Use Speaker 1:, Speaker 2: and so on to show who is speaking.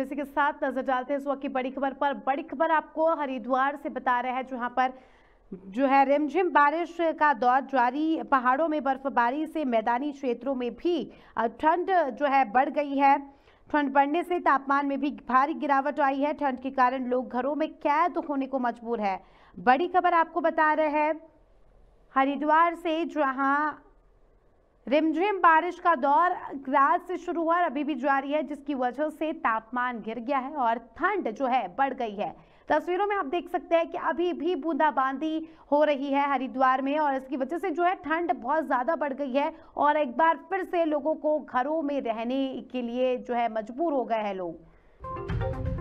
Speaker 1: इसी के साथ नजर डालते हैं इस वक्त की बड़ी खबर पर बड़ी खबर आपको हरिद्वार से बता रहे हैं जहाँ पर जो है रिमझिम बारिश का दौर जारी पहाड़ों में बर्फबारी से मैदानी क्षेत्रों में भी ठंड जो है बढ़ गई है ठंड बढ़ने से तापमान में भी भारी गिरावट आई है ठंड के कारण लोग घरों में कैद होने को मजबूर है बड़ी खबर आपको बता रहे हैं हरिद्वार से जहां रिमझिम बारिश का दौर रात से शुरू हुआ और अभी भी जारी है जिसकी वजह से तापमान गिर गया है और ठंड जो है बढ़ गई है तस्वीरों में आप देख सकते हैं कि अभी भी बूंदाबांदी हो रही है हरिद्वार में और इसकी वजह से जो है ठंड बहुत ज़्यादा बढ़ गई है और एक बार फिर से लोगों को घरों में रहने के लिए जो है मजबूर हो गए हैं लोग